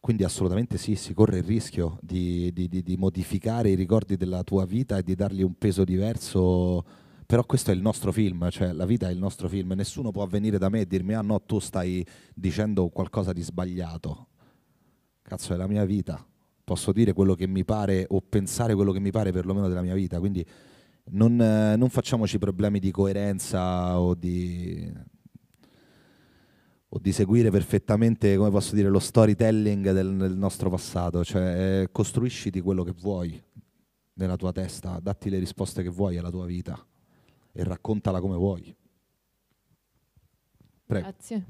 Quindi assolutamente sì, si corre il rischio di, di, di, di, modificare i ricordi della tua vita e di dargli un peso diverso, però questo è il nostro film, cioè la vita è il nostro film, nessuno può venire da me e dirmi ah no, tu stai dicendo qualcosa di sbagliato. Cazzo, è la mia vita, posso dire quello che mi pare o pensare quello che mi pare perlomeno della mia vita, quindi non, eh, non facciamoci problemi di coerenza o di o di seguire perfettamente, come posso dire, lo storytelling del, del nostro passato, cioè eh, costruisciti quello che vuoi nella tua testa, datti le risposte che vuoi alla tua vita e raccontala come vuoi. Prego. Grazie.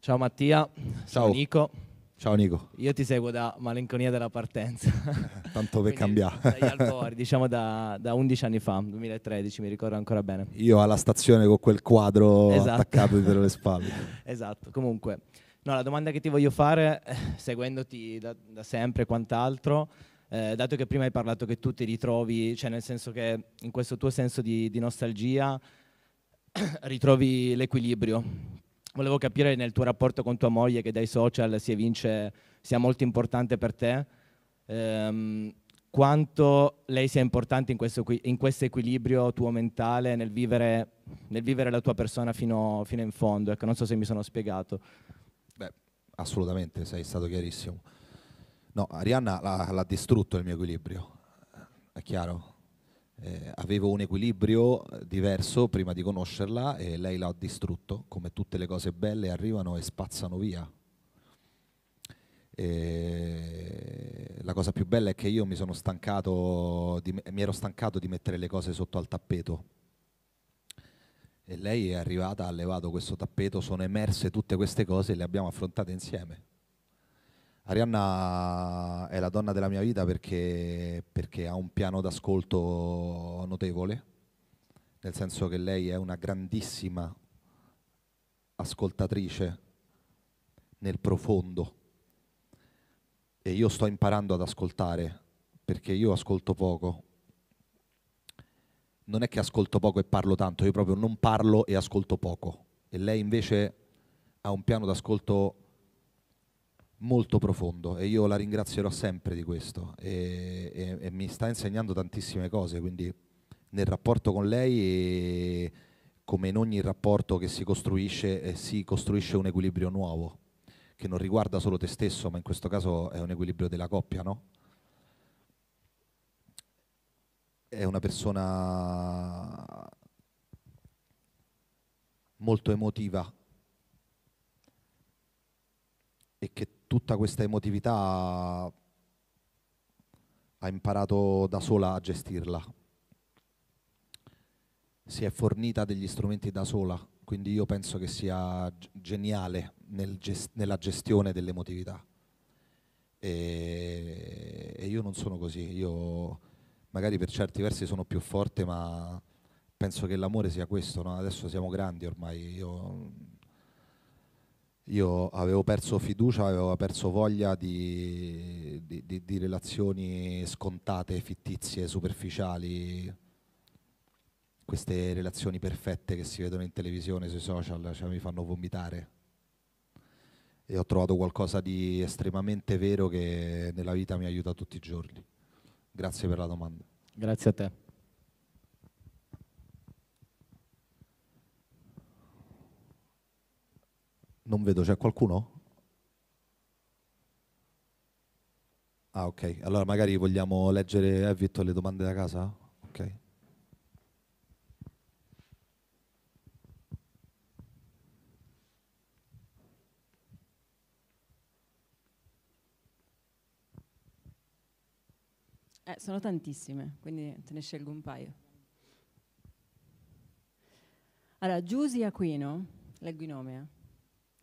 Ciao Mattia, Ciao. sono Nico. Ciao Nico. Io ti seguo da Malinconia della partenza. Tanto per cambiare. Dagli albori, diciamo da, da, 11 anni fa, 2013, mi ricordo ancora bene. Io alla stazione con quel quadro esatto. attaccato dietro le spalle. esatto, comunque. No, la domanda che ti voglio fare, eh, seguendoti da, da sempre e quant'altro, eh, dato che prima hai parlato che tu ti ritrovi, cioè nel senso che in questo tuo senso di, di nostalgia ritrovi l'equilibrio volevo capire nel tuo rapporto con tua moglie che dai social si evince sia molto importante per te, ehm, quanto lei sia importante in questo, in questo equilibrio tuo mentale nel vivere, nel vivere la tua persona fino, fino, in fondo. Ecco, non so se mi sono spiegato. Beh, assolutamente, sei stato chiarissimo. No, Arianna l'ha distrutto il mio equilibrio, è chiaro eh, avevo un equilibrio eh, diverso prima di conoscerla e lei l'ha distrutto, come tutte le cose belle arrivano e spazzano via. E la cosa più bella è che io mi sono stancato, di, mi ero stancato di mettere le cose sotto al tappeto. E lei è arrivata, ha levato questo tappeto, sono emerse tutte queste cose e le abbiamo affrontate insieme. Arianna è la donna della mia vita perché, perché ha un piano d'ascolto notevole, nel senso che lei è una grandissima ascoltatrice nel profondo e io sto imparando ad ascoltare perché io ascolto poco. Non è che ascolto poco e parlo tanto, io proprio non parlo e ascolto poco. E lei invece ha un piano d'ascolto notevole molto profondo e io la ringrazierò sempre di questo e, e, e mi sta insegnando tantissime cose, quindi nel rapporto con lei come in ogni rapporto che si costruisce eh, si costruisce un equilibrio nuovo che non riguarda solo te stesso, ma in questo caso è un equilibrio della coppia, no? È una persona molto emotiva e che tutta questa emotività ha imparato da sola a gestirla, si è fornita degli strumenti da sola, quindi io penso che sia geniale nel gest nella gestione dell'emotività. E, e io non sono così, io magari per certi versi sono più forte, ma penso che l'amore sia questo, no? adesso siamo grandi ormai, io io avevo perso fiducia, avevo perso voglia di, di, di, di relazioni scontate, fittizie, superficiali, queste relazioni perfette che si vedono in televisione, sui social, cioè, mi fanno vomitare. E ho trovato qualcosa di estremamente vero che nella vita mi aiuta tutti i giorni. Grazie per la domanda. Grazie a te. Non vedo, c'è qualcuno? Ah ok, allora magari vogliamo leggere, eh Vitto, le domande da casa? Ok. Eh, sono tantissime, quindi te ne scelgo un paio. Allora, Giusy Aquino, leggo i nomi. Eh.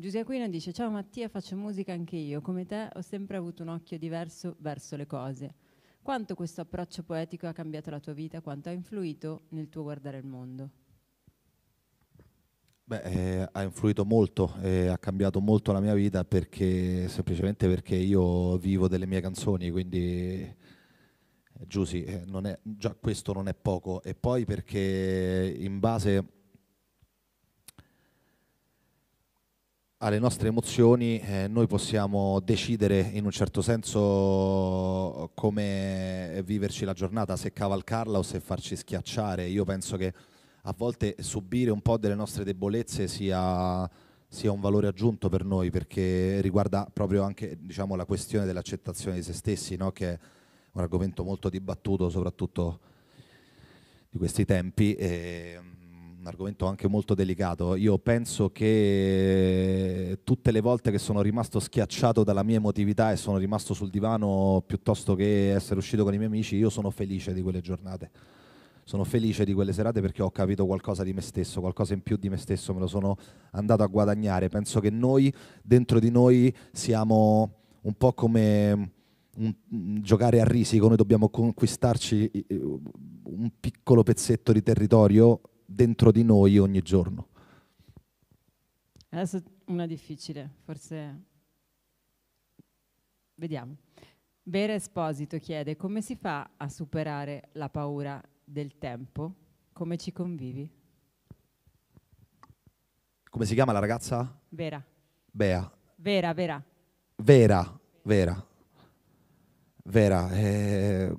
Giuseppe Aquino dice ciao Mattia faccio musica anche io, come te ho sempre avuto un occhio diverso verso le cose. Quanto questo approccio poetico ha cambiato la tua vita, quanto ha influito nel tuo guardare il mondo? Beh, eh, ha influito molto, eh, ha cambiato molto la mia vita perché, semplicemente perché io vivo delle mie canzoni, quindi Giussi, eh, eh già questo non è poco. E poi perché in base alle nostre emozioni eh, noi possiamo decidere in un certo senso come viverci la giornata, se cavalcarla o se farci schiacciare. Io penso che a volte subire un po' delle nostre debolezze sia, sia un valore aggiunto per noi perché riguarda proprio anche diciamo, la questione dell'accettazione di se stessi, no? che è un argomento molto dibattuto soprattutto di questi tempi. E, un argomento anche molto delicato. Io penso che tutte le volte che sono rimasto schiacciato dalla mia emotività e sono rimasto sul divano piuttosto che essere uscito con i miei amici, io sono felice di quelle giornate. Sono felice di quelle serate perché ho capito qualcosa di me stesso, qualcosa in più di me stesso, me lo sono andato a guadagnare. Penso che noi, dentro di noi, siamo un po' come mm, giocare a risico, noi dobbiamo conquistarci un piccolo pezzetto di territorio dentro di noi ogni giorno. Adesso una difficile, forse vediamo. Vera Esposito chiede come si fa a superare la paura del tempo? Come ci convivi? Come si chiama la ragazza? Vera. Bea. Vera, Vera. Vera, Vera. Vera. Eh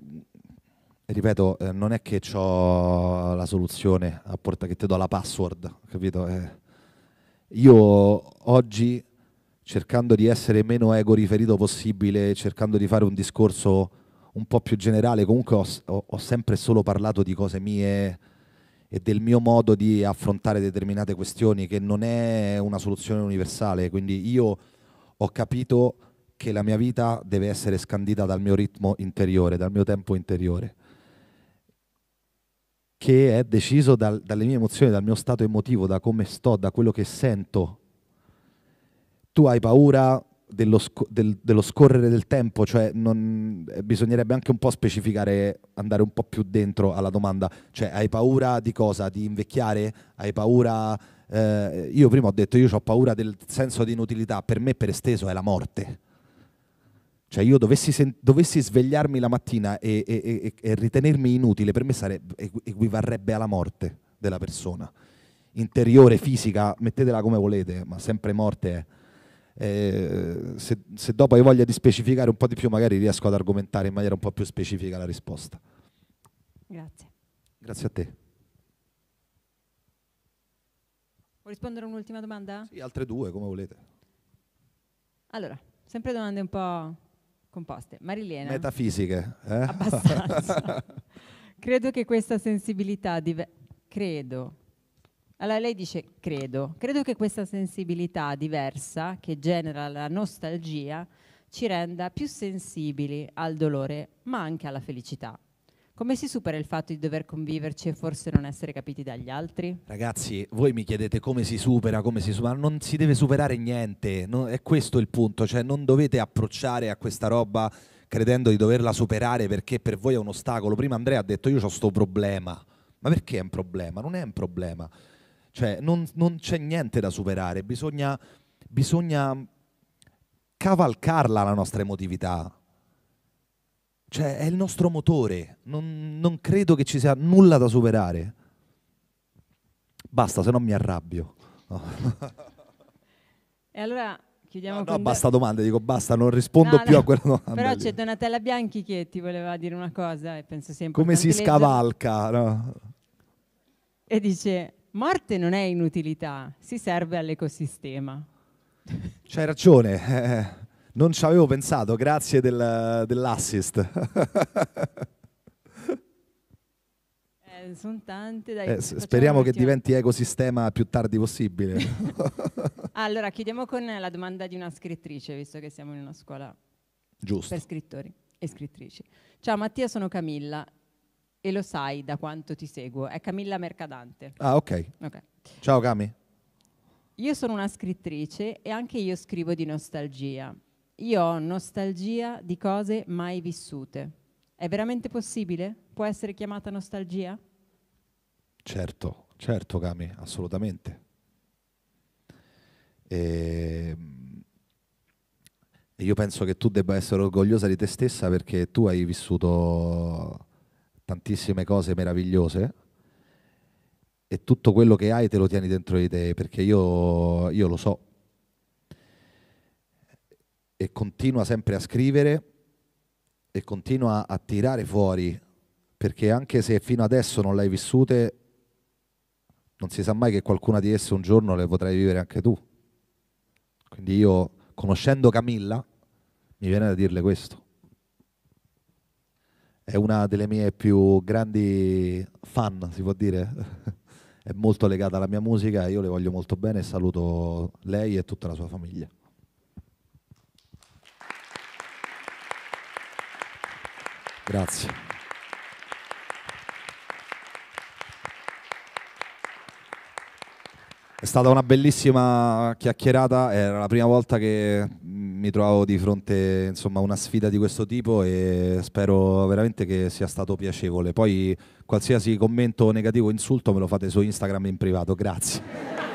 ripeto, eh, non è che ho la soluzione a porta che ti do la password, capito? Eh, io oggi, cercando di essere meno ego riferito possibile, cercando di fare un discorso un po' più generale, comunque ho, ho, ho sempre solo parlato di cose mie e del mio modo di affrontare determinate questioni, che non è una soluzione universale, quindi io ho capito che la mia vita deve essere scandita dal mio ritmo interiore, dal mio tempo interiore che è deciso dal, dalle mie emozioni, dal mio stato emotivo, da come sto, da quello che sento. Tu hai paura dello, sc- del, dello scorrere del tempo, cioè non, eh, bisognerebbe anche un po' specificare, andare un po' più dentro alla domanda, cioè hai paura di cosa? Di invecchiare? Hai paura... Eh, io prima ho detto io ho paura del senso di inutilità, per me per esteso è la morte cioè io dovessi, sen- dovessi svegliarmi la mattina e, e, e, e, ritenermi inutile, per me sarebbe, equivarrebbe alla morte della persona. Interiore, fisica, mettetela come volete, ma sempre morte eh, se, se, dopo hai voglia di specificare un po' di più, magari riesco ad argomentare in maniera un po' più specifica la risposta. Grazie. Grazie a te. Vuoi rispondere a un'ultima domanda? Sì, altre due, come volete. Allora, sempre domande un po' composte. Marilena. Metafisiche. Eh? Abbastanza. credo che questa sensibilità... Diver- credo. Allora lei dice credo. Credo che questa sensibilità diversa che genera la nostalgia ci renda più sensibili al dolore, ma anche alla felicità. Come si supera il fatto di dover conviverci e forse non essere capiti dagli altri? Ragazzi, voi mi chiedete come si supera, come si supera, non si deve superare niente, no, è questo il punto, cioè non dovete approcciare a questa roba credendo di doverla superare perché per voi è un ostacolo. Prima Andrea ha detto io ho questo problema, ma perché è un problema? Non è un problema, cioè non, non c'è niente da superare, bisogna, bisogna cavalcarla la nostra emotività cioè, è il nostro motore, non, non credo che ci sia nulla da superare. Basta, se no mi arrabbio. E allora chiudiamo no, no, basta domande, dico basta, non rispondo no, più no. a quella domanda. Però lì. c'è Donatella Bianchi che ti voleva dire una cosa e penso sempre Come si scavalca, no? E dice "Morte non è inutilità, si serve all'ecosistema". C'hai ragione. Eh. Non ci avevo pensato, grazie del, dell'assist. eh, sono tante, dai, eh, speriamo che diventi ecosistema più tardi possibile. allora, chiudiamo con la domanda di una scrittrice, visto che siamo in una scuola Giusto. per scrittori e scrittrici. Ciao Mattia, sono Camilla e lo sai da quanto ti seguo. È Camilla Mercadante. Ah, ok. okay. Ciao Cami. Io sono una scrittrice e anche io scrivo di nostalgia io ho nostalgia di cose mai vissute. È veramente possibile? Può essere chiamata nostalgia? Certo, certo Cami, assolutamente. E ehm, io penso che tu debba essere orgogliosa di te stessa perché tu hai vissuto tantissime cose meravigliose e tutto quello che hai te lo tieni dentro di te perché io, io lo so e continua sempre a scrivere e continua a tirare fuori, perché anche se fino adesso non l'hai vissute, non si sa mai che qualcuna di esse un giorno le potrai vivere anche tu. Quindi io, conoscendo Camilla, mi viene da dirle questo. È una delle mie più grandi fan, si può dire. È molto legata alla mia musica, io le voglio molto bene e saluto lei e tutta la sua famiglia. Grazie. È stata una bellissima chiacchierata, era la prima volta che mi trovavo di fronte a una sfida di questo tipo e spero veramente che sia stato piacevole. Poi qualsiasi commento negativo o insulto me lo fate su Instagram in privato, grazie.